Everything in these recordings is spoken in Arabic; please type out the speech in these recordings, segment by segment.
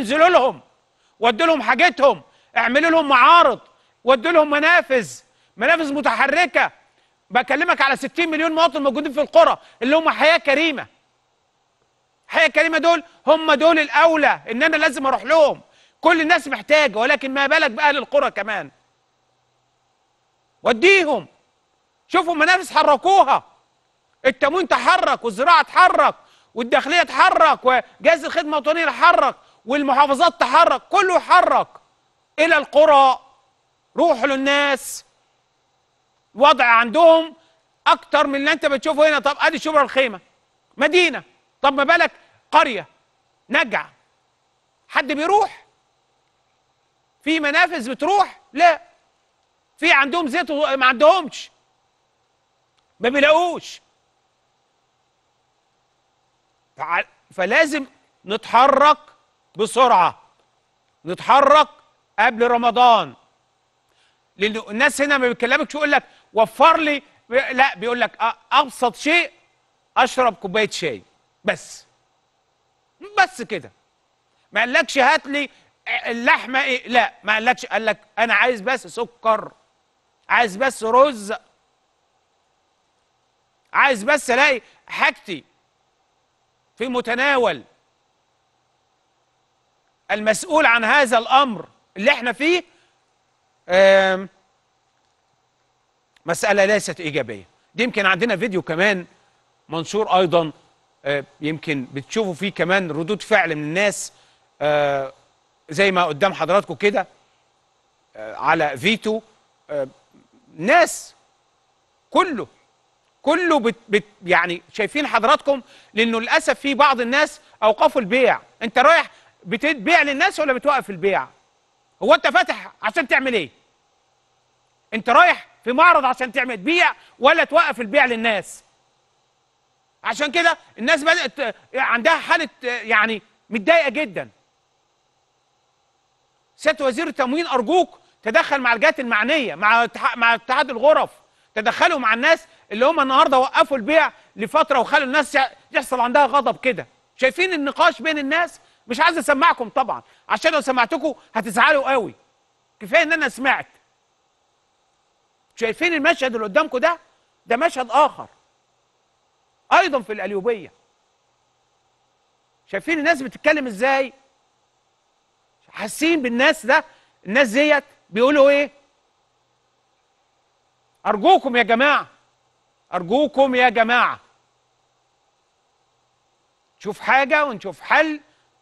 انزلوا لهم ودوا لهم حاجتهم اعملوا لهم معارض ودوا لهم منافذ منافذ متحركه بكلمك على 60 مليون مواطن موجودين في القرى اللي هم حياه كريمه حياه كريمه دول هم دول الاولى ان انا لازم اروح لهم كل الناس محتاجه ولكن ما بالك باهل القرى كمان وديهم شوفوا منافس حركوها التموين تحرك والزراعه تحرك والداخليه تحرك وجهاز الخدمه الوطنيه تحرك والمحافظات تحرك كله يحرك الى القرى روحوا للناس وضع عندهم اكتر من اللي انت بتشوفه هنا طب ادي شبرا الخيمه مدينه طب ما بالك قريه نجع حد بيروح في منافذ بتروح لا في عندهم زيت ما عندهمش ما بيلاقوش فلازم نتحرك بسرعه نتحرك قبل رمضان لان الناس هنا ما بتكلمكش يقول لك وفر لي لا بيقول لك ابسط شيء اشرب كوبايه شاي بس بس كده ما قالكش هات لي اللحمه ايه لا ما قالكش قال لك انا عايز بس سكر عايز بس رز عايز بس الاقي حاجتي في متناول المسؤول عن هذا الأمر اللي احنا فيه مسألة ليست إيجابية دي يمكن عندنا فيديو كمان منشور أيضا آه، يمكن بتشوفوا فيه كمان ردود فعل من الناس آه، زي ما قدام حضراتكم كده آه، على فيتو ناس كله كله بت بت يعني شايفين حضراتكم لانه للاسف في بعض الناس اوقفوا البيع انت رايح بتبيع للناس ولا بتوقف البيع هو انت فاتح عشان تعمل ايه انت رايح في معرض عشان تعمل تبيع ولا توقف البيع للناس عشان كده الناس بدات عندها حاله يعني متضايقه جدا سياده وزير التموين ارجوك تدخل مع الجهات المعنيه مع مع اتحاد الغرف تدخلوا مع الناس اللي هم النهارده وقفوا البيع لفتره وخلوا الناس يحصل عندها غضب كده شايفين النقاش بين الناس مش عايز اسمعكم طبعا عشان لو سمعتكم هتزعلوا قوي كفايه ان انا سمعت شايفين المشهد اللي قدامكم ده ده مشهد اخر ايضا في الاليوبيه شايفين الناس بتتكلم ازاي حاسين بالناس ده الناس ديت بيقولوا ايه ارجوكم يا جماعه ارجوكم يا جماعه نشوف حاجه ونشوف حل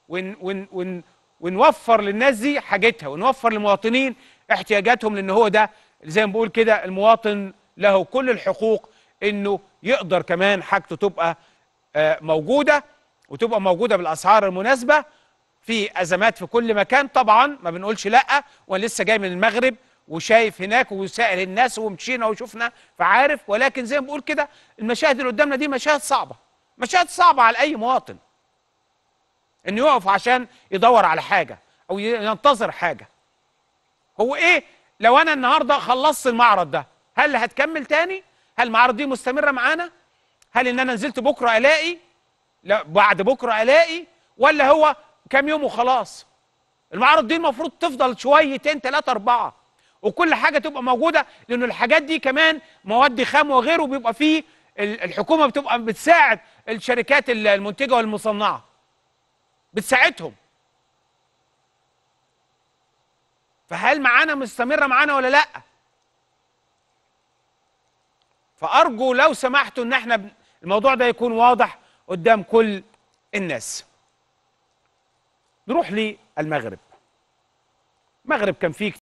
ون ون ون ونوفر للناس دي حاجتها ونوفر للمواطنين احتياجاتهم لان هو ده زي ما بقول كده المواطن له كل الحقوق انه يقدر كمان حاجته تبقى آه، موجوده وتبقى موجوده بالاسعار المناسبه في ازمات في كل مكان طبعا ما بنقولش لا وانا لسه جاي من المغرب وشايف هناك وسائل الناس ومشينا وشفنا فعارف ولكن زي ما بقول كده المشاهد اللي قدامنا دي مشاهد صعبه مشاهد صعبه على اي مواطن انه يقف عشان يدور على حاجه او ينتظر حاجه هو ايه لو انا النهارده خلصت المعرض ده هل هتكمل تاني هل المعارض دي مستمره معانا هل ان انا نزلت بكره الاقي لا بعد بكره الاقي ولا هو كام يوم وخلاص المعارض دي المفروض تفضل شويتين ثلاثه اربعه وكل حاجه تبقى موجوده لان الحاجات دي كمان مواد خام وغيره بيبقى فيه الحكومه بتبقى بتساعد الشركات المنتجه والمصنعه بتساعدهم فهل معانا مستمره معانا ولا لا فارجو لو سمحتوا ان احنا الموضوع ده يكون واضح قدام كل الناس نروح للمغرب المغرب كان فيه